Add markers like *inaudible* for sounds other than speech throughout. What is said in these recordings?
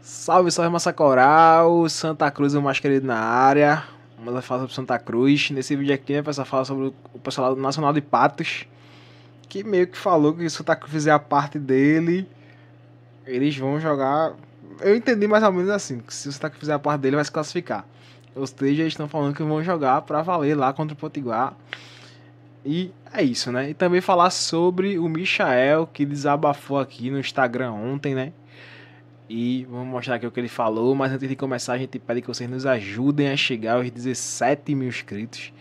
Salve, salve massa coral, Santa Cruz é o mais querido na área. Vamos falar sobre Santa Cruz. Nesse vídeo aqui, né, pessoal, fala sobre o pessoal do Nacional de Patos, que meio que falou que se o Santa Cruz fizer a parte dele, eles vão jogar. Eu entendi mais ou menos assim, que se o Santa Cruz fizer a parte dele, vai se classificar. Ou seja, eles estão falando que vão jogar para valer lá contra o Potiguar. E é isso, né? E também falar sobre o Michael, que desabafou aqui no Instagram ontem, né? E vamos mostrar aqui o que ele falou, mas antes de começar, a gente pede que vocês nos ajudem a chegar aos 17 mil inscritos,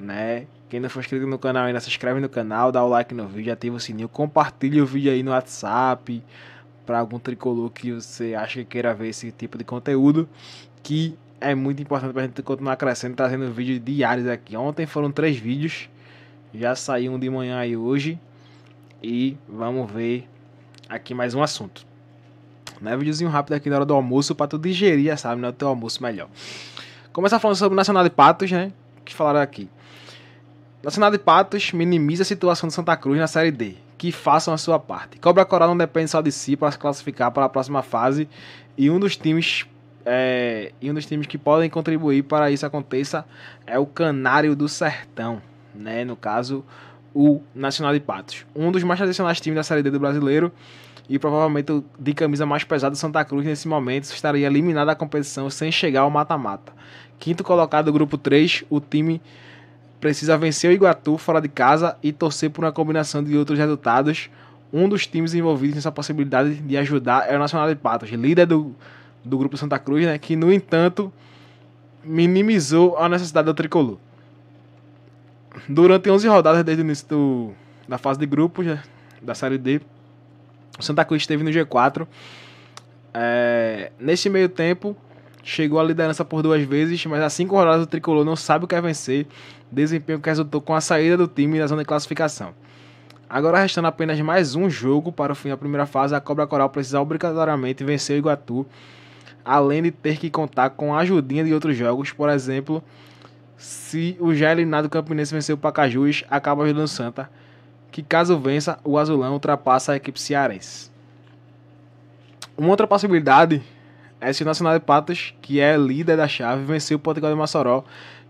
né? Quem não for inscrito no canal ainda, se inscreve no canal, dá o like no vídeo, ativa o sininho, compartilha o vídeo aí no WhatsApp, para algum tricolor que você acha que queira ver esse tipo de conteúdo, que é muito importante para a gente continuar crescendo, trazendo vídeos diários aqui. Ontem foram três vídeos, já saiu um de manhã aí hoje, e vamos ver aqui mais um assunto né? Videozinho rápido aqui na hora do almoço para tu digerir, já sabe, no né? teu almoço melhor. Começa falando sobre o Nacional de Patos, né? Que falaram aqui. Nacional de Patos minimiza a situação do Santa Cruz na Série D. Que façam a sua parte. Cobra Coral não depende só de si para se classificar para a próxima fase e um dos times é, e um dos times que podem contribuir para isso aconteça é o Canário do Sertão, né? No caso, o Nacional de Patos. Um dos mais tradicionais times da Série D do brasileiro e provavelmente o de camisa mais pesada Santa Cruz nesse momento estaria eliminado da competição sem chegar ao mata-mata. Quinto colocado do grupo 3, o time precisa vencer o Iguatu fora de casa e torcer por uma combinação de outros resultados. Um dos times envolvidos nessa possibilidade de ajudar é o Nacional de Patos, líder do, do grupo Santa Cruz, né, que no entanto minimizou a necessidade do tricolor durante 11 rodadas desde o início do, da fase de grupos né, da Série D, o Santa Cruz esteve no G4. É, nesse meio tempo, chegou à liderança por duas vezes, mas as cinco rodadas o Tricolor não sabe o que é vencer, desempenho que resultou com a saída do time da zona de classificação. Agora restando apenas mais um jogo para o fim da primeira fase, a Cobra Coral precisa obrigatoriamente vencer o Iguatu, além de ter que contar com a ajudinha de outros jogos, por exemplo, se o já eliminado Campinense vencer o Pacajus, acaba ajudando o Santa, que caso vença, o Azulão ultrapassa a equipe cearense. Uma outra possibilidade é se o Nacional de Patos, que é líder da chave, vencer o Portugal de Massoró,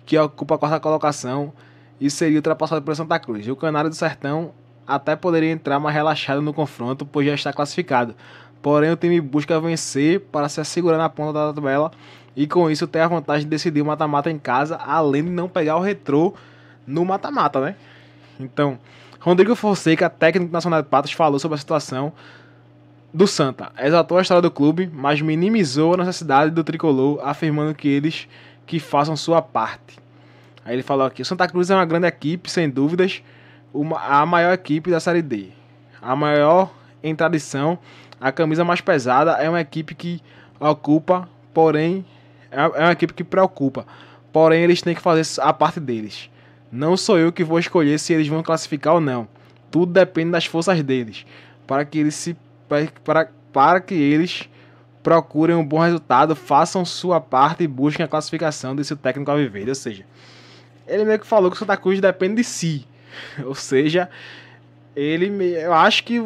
que ocupa a quarta colocação e seria ultrapassado pelo Santa Cruz. O Canário do Sertão até poderia entrar mais relaxado no confronto, pois já está classificado, Porém, o time busca vencer para se assegurar na ponta da tabela e com isso ter a vantagem de decidir o mata-mata em casa, além de não pegar o retrô no mata-mata, né? Então, Rodrigo Fonseca, técnico nacional de Patos, falou sobre a situação do Santa. Exaltou a história do clube, mas minimizou a necessidade do tricolor, afirmando que eles que façam sua parte. Aí ele falou aqui: o Santa Cruz é uma grande equipe, sem dúvidas, uma, a maior equipe da Série D. A maior em tradição a camisa mais pesada é uma equipe que ocupa, porém, é, é uma equipe que preocupa. Porém, eles têm que fazer a parte deles. Não sou eu que vou escolher se eles vão classificar ou não. Tudo depende das forças deles. Para que eles se para, para que eles procurem um bom resultado, façam sua parte e busquem a classificação, desse técnico a viver. Ou seja, ele meio que falou que o Santa Cruz depende de si. *laughs* Ou seja, ele eu acho que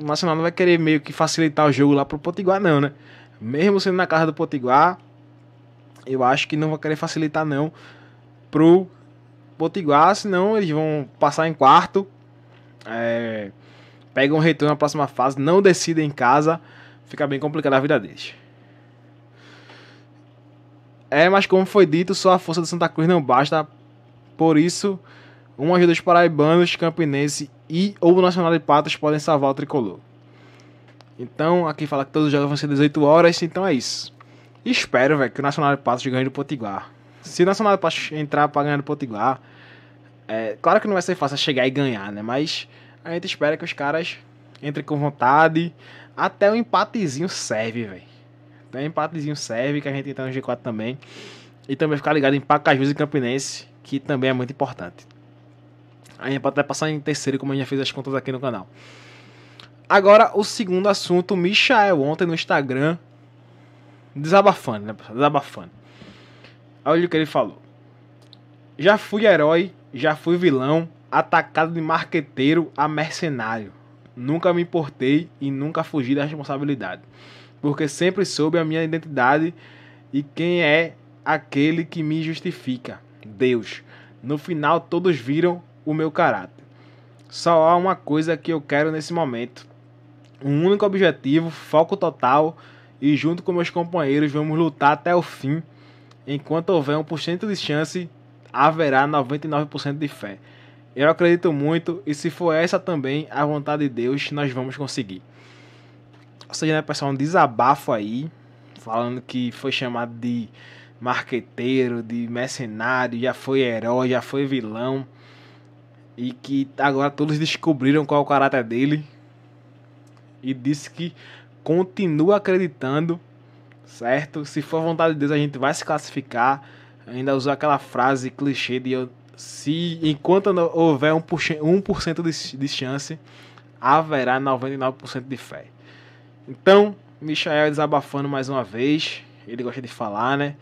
o Nacional não vai querer meio que facilitar o jogo lá pro Potiguar, não, né? Mesmo sendo na casa do Potiguar, eu acho que não vai querer facilitar, não, pro Potiguar, senão eles vão passar em quarto. É, pegam um retorno na próxima fase, não decidem em casa, fica bem complicada a vida deles. É, mas como foi dito, só a força do Santa Cruz não basta. Por isso, uma ajuda os paraibanos, campinense e ou nacional de patas podem salvar o tricolor. Então, aqui fala que todos os jogos vão ser 18 horas, então é isso. Espero, velho, que o Nacional de Patos ganhe do Potiguar. Se o Nacional de Patos entrar pra ganhar do Potiguar, é, claro que não vai ser fácil chegar e ganhar, né? Mas a gente espera que os caras entrem com vontade. Até o um empatezinho serve, velho. Até o um empatezinho serve, que a gente entra no G4 também. E também ficar ligado em Pacajus e Campinense, que também é muito importante. A gente pode até passar em terceiro, como a gente já fez as contas aqui no canal. Agora, o segundo assunto, o Michael ontem no Instagram, desabafando, né? Desabafando. Olha o que ele falou. Já fui herói, já fui vilão, atacado de marqueteiro a mercenário. Nunca me importei e nunca fugi da responsabilidade. Porque sempre soube a minha identidade e quem é aquele que me justifica. Deus. No final, todos viram o meu caráter. Só há uma coisa que eu quero nesse momento. Um único objetivo, foco total e junto com meus companheiros vamos lutar até o fim. Enquanto houver 1% de chance, haverá 99% de fé. Eu acredito muito e se for essa também a vontade de Deus, nós vamos conseguir. Ou seja, né, pessoal, um desabafo aí, falando que foi chamado de marqueteiro, de mercenário, já foi herói, já foi vilão. E que agora todos descobriram qual é o caráter dele. E disse que continua acreditando, certo? Se for vontade de Deus, a gente vai se classificar. Ainda usou aquela frase clichê de se enquanto houver 1% de chance, haverá 99% de fé. Então, Michael desabafando mais uma vez. Ele gosta de falar, né?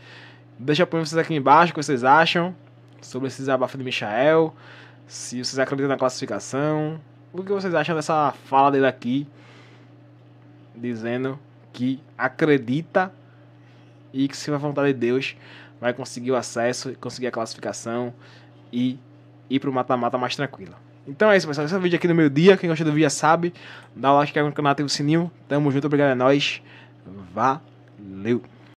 Deixa pôr vocês aqui embaixo o que vocês acham sobre esse desabafo de Michael se vocês acreditam na classificação. O que vocês acham dessa fala dele aqui? Dizendo que acredita e que, se for a vontade de Deus, vai conseguir o acesso, conseguir a classificação e ir pro mata-mata mais tranquilo. Então é isso, pessoal. Esse é o vídeo aqui no meu dia. Quem gostou do vídeo já sabe. Dá o like, aqui no canal, ativa o sininho. Tamo junto, obrigado, é nós. Valeu!